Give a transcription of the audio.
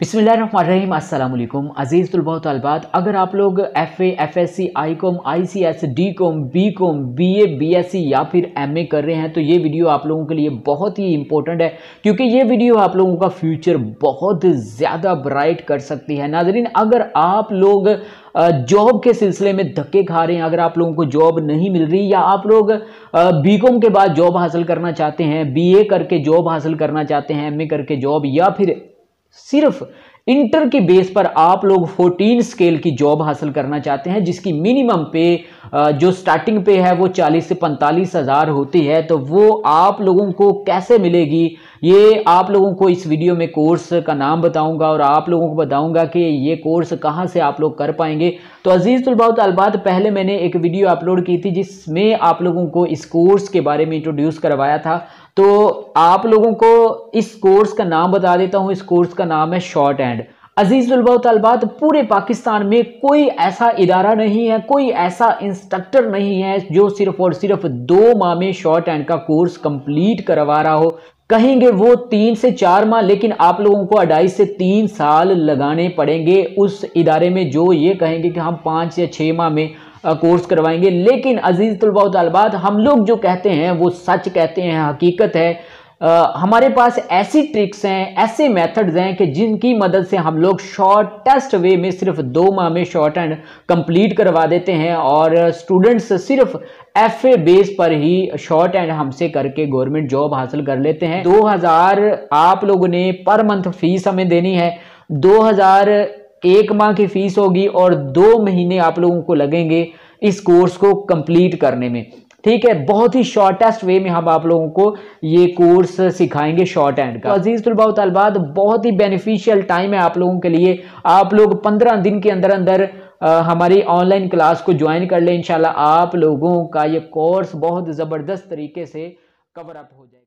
बिसमीम अज़ीज़ तलबा तलबात अगर आप लोग F A F S C I com I C S D com B com B A B S C या फिर एम ए कर रहे हैं तो ये वीडियो आप लोगों के लिए बहुत ही इंपॉर्टेंट है क्योंकि ये वीडियो आप लोगों का फ्यूचर बहुत ज़्यादा ब्राइट कर सकती है नाजरीन अगर आप लोग जॉब के सिलसिले में धक्के खा रहे हैं अगर आप लोगों को जॉब नहीं मिल रही या आप लोग बीकॉम के बाद जॉब हासिल करना चाहते हैं बीए करके जॉब हासिल करना चाहते हैं एमए करके जॉब या फिर सिर्फ इंटर की बेस पर आप लोग 14 स्केल की जॉब हासिल करना चाहते हैं जिसकी मिनिमम पे जो स्टार्टिंग पे है वो 40 से पैंतालीस हज़ार होती है तो वो आप लोगों को कैसे मिलेगी ये आप लोगों को इस वीडियो में कोर्स का नाम बताऊंगा और आप लोगों को बताऊंगा कि ये कोर्स कहाँ से आप लोग कर पाएंगे तो अजीज़ तलबा तलबात पहले मैंने एक वीडियो अपलोड की थी जिसमें आप लोगों को इस कोर्स के बारे में इंट्रोड्यूस करवाया था तो आप लोगों को इस कोर्स का नाम बता देता हूँ इस कोर्स का नाम है शॉर्ट एंड अजीज़ तलबा तलबात तो पूरे पाकिस्तान में कोई ऐसा इदारा नहीं है कोई ऐसा इंस्ट्रक्टर नहीं है जो सिर्फ और सिर्फ दो माह में शॉर्ट एंड का कोर्स कंप्लीट करवा रहा हो कहेंगे वो तीन से चार माह लेकिन आप लोगों को अढ़ाई से तीन साल लगाने पड़ेंगे उस इदारे में जो ये कहेंगे कि हम पाँच या छः माह में कोर्स करवाएंगे लेकिन अजीज़ तलबा तलबात हम लोग जो कहते हैं वो सच कहते हैं हकीकत है आ, हमारे पास ऐसी ट्रिक्स हैं ऐसे मेथड्स हैं कि जिनकी मदद से हम लोग शॉर्टेस्ट वे में सिर्फ दो माह में शॉर्ट एंड कंप्लीट करवा देते हैं और स्टूडेंट्स सिर्फ एफ ए बेस पर ही शॉर्ट एंड हमसे करके गवर्नमेंट जॉब हासिल कर लेते हैं 2000 आप लोगों ने पर मंथ फीस हमें देनी है एक माह की फीस होगी और दो महीने आप लोगों को लगेंगे इस कोर्स को कंप्लीट करने में ठीक है बहुत ही शॉर्टेस्ट वे में हम आप लोगों को ये कोर्स सिखाएंगे शॉर्ट एंड का तो अजीज तुलबाउ तलबाद बहुत ही बेनिफिशियल टाइम है आप लोगों के लिए आप लोग पंद्रह दिन के अंदर अंदर आ, हमारी ऑनलाइन क्लास को ज्वाइन कर लें इंशाल्लाह आप लोगों का ये कोर्स बहुत ज़बरदस्त तरीके से कवर अप हो जाएगा